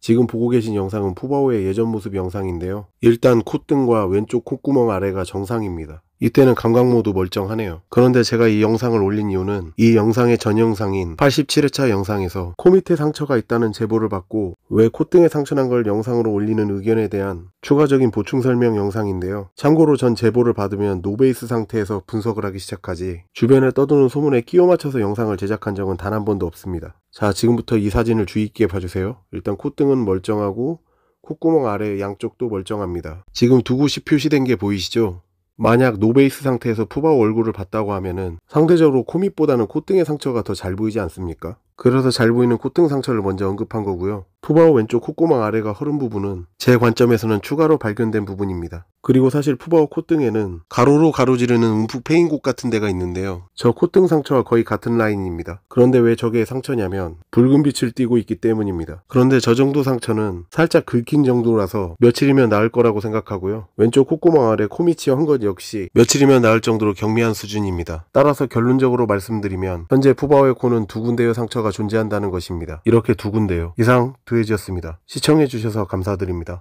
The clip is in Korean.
지금 보고 계신 영상은 푸바오의 예전 모습 영상인데요. 일단 콧등과 왼쪽 콧구멍 아래가 정상입니다. 이때는 감각 모두 멀쩡하네요. 그런데 제가 이 영상을 올린 이유는 이 영상의 전 영상인 87회차 영상에서 코 밑에 상처가 있다는 제보를 받고 왜 콧등에 상처난 걸 영상으로 올리는 의견에 대한 추가적인 보충 설명 영상인데요. 참고로 전 제보를 받으면 노베이스 상태에서 분석을 하기 시작하지 주변에 떠도는 소문에 끼워 맞춰서 영상을 제작한 적은 단 한 번도 없습니다. 자 지금부터 이 사진을 주의 깊게 봐주세요. 일단 콧등은 멀쩡하고 콧구멍 아래 양쪽도 멀쩡합니다. 지금 두 곳이 표시된 게 보이시죠? 만약 노베이스 상태에서 푸바오 얼굴을 봤다고 하면은 상대적으로 코밑보다는 콧등의 상처가 더 잘 보이지 않습니까? 그래서 잘 보이는 콧등 상처를 먼저 언급한 거고요. 푸바오 왼쪽 콧구멍 아래가 흐른 부분은 제 관점에서는 추가로 발견된 부분입니다. 그리고 사실 푸바오 콧등에는 가로로 가로지르는 움푹 패인 곳 같은 데가 있는데요. 저 콧등 상처와 거의 같은 라인입니다. 그런데 왜 저게 상처냐면 붉은 빛을 띠고 있기 때문입니다. 그런데 저 정도 상처는 살짝 긁힌 정도라서 며칠이면 나을 거라고 생각하고요. 왼쪽 콧구멍 아래 코미치 한것 역시 며칠이면 나을 정도로 경미한 수준입니다. 따라서 결론적으로 말씀드리면 현재 푸바오의 코는 두 군데의 상처가 존재한다는 것입니다. 이렇게 두 군데요. 이상 두해지였습니다. 시청해주셔서 감사드립니다.